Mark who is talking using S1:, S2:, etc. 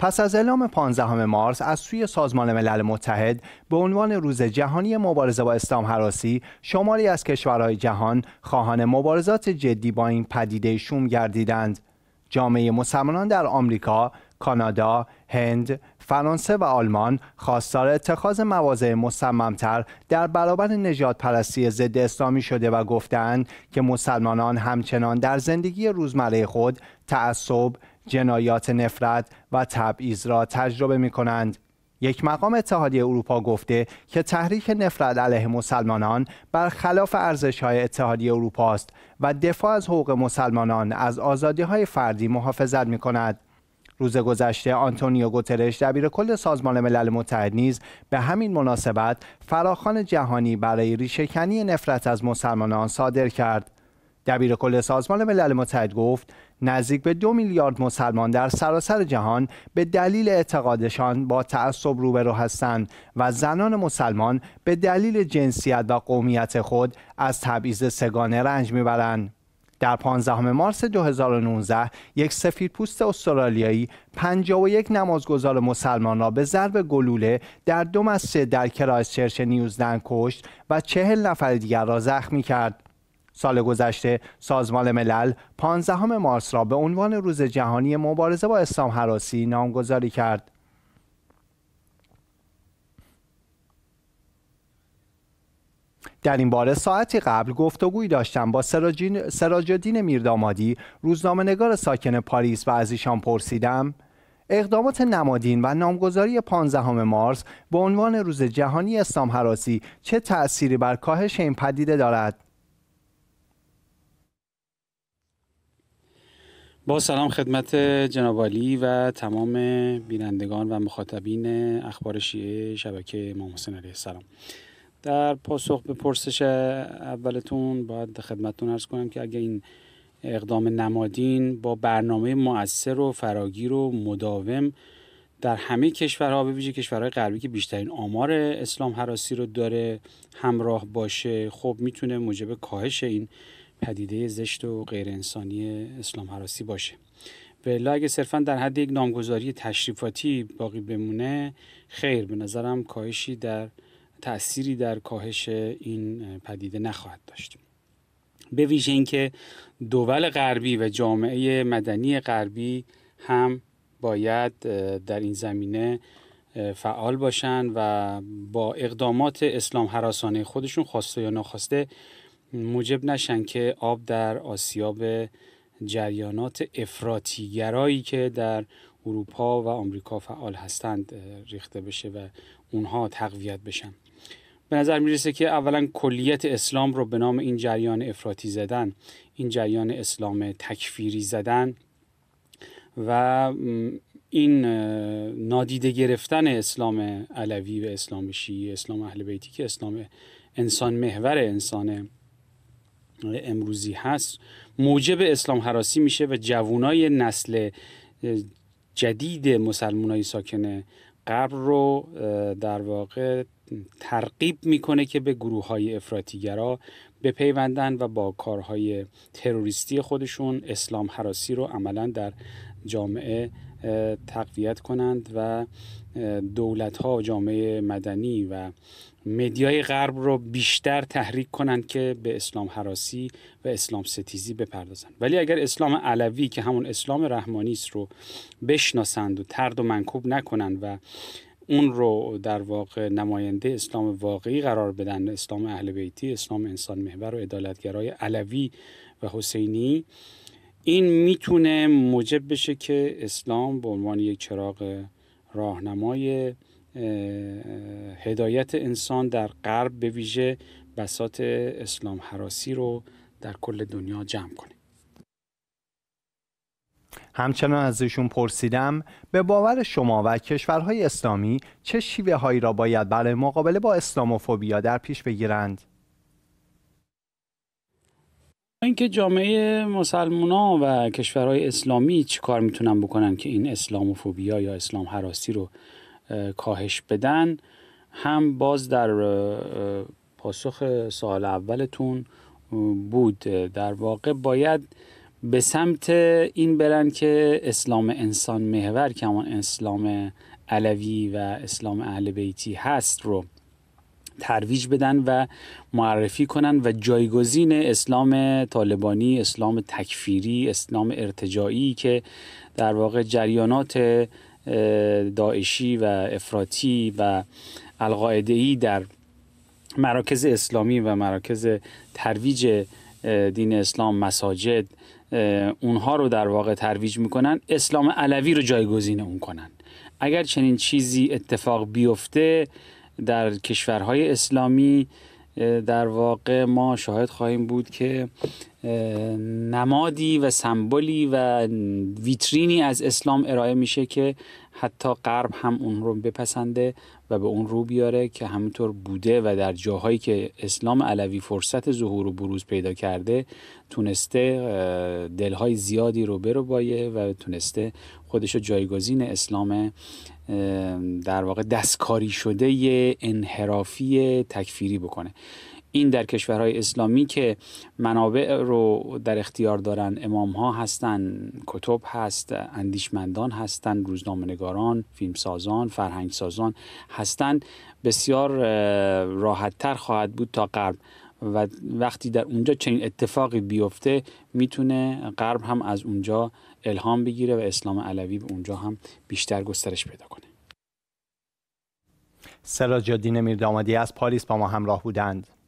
S1: پس از اعلام 15 مارس از سوی سازمان ملل متحد به عنوان روز جهانی مبارزه با اسلام حراسی شماری از کشورهای جهان خواهان مبارزات جدی با این پدیده شوم گردیدند جامعه مسلمانان در آمریکا، کانادا، هند، فرانسه و آلمان خواستار اتخاذ مواضع مصممتر در برابر نجات پرستی ضد اسلامی شده و گفتند که مسلمانان همچنان در زندگی روزمره خود تعصب، جنایات نفرت و تبعیض را تجربه می کنند. یک مقام اتحادیه اروپا گفته که تحریک نفرت علیه مسلمانان برخلاف ارزش‌های اتحادیه اروپا است و دفاع از حقوق مسلمانان از های فردی محافظت کند. روز گذشته آنتونیو گوترش دبیر کل سازمان ملل متحد نیز به همین مناسبت فراخان جهانی برای ریشهکنی نفرت از مسلمانان صادر کرد. دبیر کل سازمان ملل متحد گفت نزدیک به دو میلیارد مسلمان در سراسر جهان به دلیل اعتقادشان با تعصب روبرو هستند و زنان مسلمان به دلیل جنسیت و قومیت خود از تبعیض سگانه رنج میبرند. در 15 مارس 2019 یک پوست استرالیایی 51 نمازگزار مسلمان را به ضرب گلوله در دو مسجد در کرایستچرچ نیوزلند کشت و چهل نفر دیگر را زخمی کرد. سال گذشته سازمان ملل 15 مارس را به عنوان روز جهانی مبارزه با اسلام حراسی نامگذاری کرد. در این باره ساعتی قبل گفتگویی داشتم با سراجدین میردامادی نگار ساکن پاریس و از ایشان پرسیدم اقدامات نمادین و نامگذاری 15 مارس به عنوان روز جهانی اسلام حراسی چه تأثیری بر کاهش این پدیده دارد؟
S2: با سلام خدمت جناب و تمام بینندگان و مخاطبین اخبار شیعه شبکه امام حسین علیه السلام در پاسخ به پرسش اولتون باید خدمتتون ارز کنم که اگر این اقدام نمادین با برنامه مؤثر و فراگیر و مداوم در همه کشورها به ویژه کشورهای غربی که بیشترین آمار اسلام حراسی رو داره همراه باشه خب میتونه موجب کاهش این پدیده زشت و غیر انسانی اسلام حراسی باشه و اگه صرفا در حد یک نامگذاری تشریفاتی باقی بمونه خیر به نظرم کاهشی در تأثیری در کاهش این پدیده نخواهد داشت به ویژه اینکه دول غربی و جامعه مدنی غربی هم باید در این زمینه فعال باشن و با اقدامات اسلام حراسانه خودشون خواسته یا نخواسته موجب نشن که آب در آسیاب جریانات افراتیگرایی که در اروپا و آمریکا فعال هستند ریخته بشه و اونها تقویت بشن به نظر میرسه که اولا کلیت اسلام رو به نام این جریان افراطی زدن این جریان اسلام تکفیری زدن و این نادیده گرفتن اسلام علوی و اسلام شیعی اسلام اهل بیتی که اسلام انسان محور انسانه، امروزی هست موجب اسلام حراسی میشه و جوانای نسل جدید های ساکن قبر رو در واقع ترغیب میکنه که به گروه های افراتیگرا بپیوندن و با کارهای تروریستی خودشون اسلام حراسی رو عملا در جامعه تقویت کنند و دولت ها جامعه مدنی و مدیای غرب رو بیشتر تحریک کنند که به اسلام حراسی و اسلام ستیزی بپردازند ولی اگر اسلام علوی که همون اسلام رحمانی است رو بشناسند و ترد و منکوب نکنند و اون رو در واقع نماینده اسلام واقعی قرار بدن اسلام اهل بیتی اسلام انسان محور و عدالتگرای علوی و حسینی این میتونه موجب بشه که اسلام به عنوان یک چراغ راهنمای هدایت انسان در غرب به ویژه بسات اسلام حراسی رو در کل دنیا جمع کنه
S1: همچنان از ایشون پرسیدم به باور شما و کشورهای اسلامی چه شیوه هایی را باید برای مقابله با اسلاموفوبیا
S2: در پیش بگیرند؟ اینکه جامعه مسلمان و کشورهای اسلامی چی کار میتونن بکنن که این اسلاموفوبیا یا اسلام حراسی رو کاهش بدن هم باز در پاسخ سال اولتون بود در واقع باید به سمت این برن که اسلام انسان محور که همان اسلام علوی و اسلام اهل بیتی هست رو ترویج بدن و معرفی کنن و جایگزین اسلام طالبانی، اسلام تکفیری، اسلام ارتجایی که در واقع جریانات داعشی و افراطی و ای در مراکز اسلامی و مراکز ترویج دین اسلام مساجد اونها رو در واقع ترویج میکنن اسلام علوی رو جایگزین اون کنن اگر چنین چیزی اتفاق بیفته در کشورهای اسلامی در واقع ما شاهد خواهیم بود که نمادی و سمبولی و ویترینی از اسلام ارائه میشه که حتی غرب هم اون رو بپسنده و به اون رو بیاره که همینطور بوده و در جاهایی که اسلام علوی فرصت ظهور و بروز پیدا کرده تونسته دلهای زیادی رو برو بایه و تونسته خودش جایگزین اسلام در واقع دستکاری شده انحرافی تکفیری بکنه این در کشورهای اسلامی که منابع رو در اختیار دارن امام ها هستن کتب هست اندیشمندان هستن روزنامه نگاران فیلمسازان فرهنگسازان هستن بسیار راحتتر خواهد بود تا غرب و وقتی در اونجا چنین اتفاقی بیفته میتونه غرب هم از اونجا الهام بگیره و اسلام علوی به اونجا هم بیشتر گسترش پیدا کنه
S1: سراج الدین میردامادی از پاریس با ما همراه بودند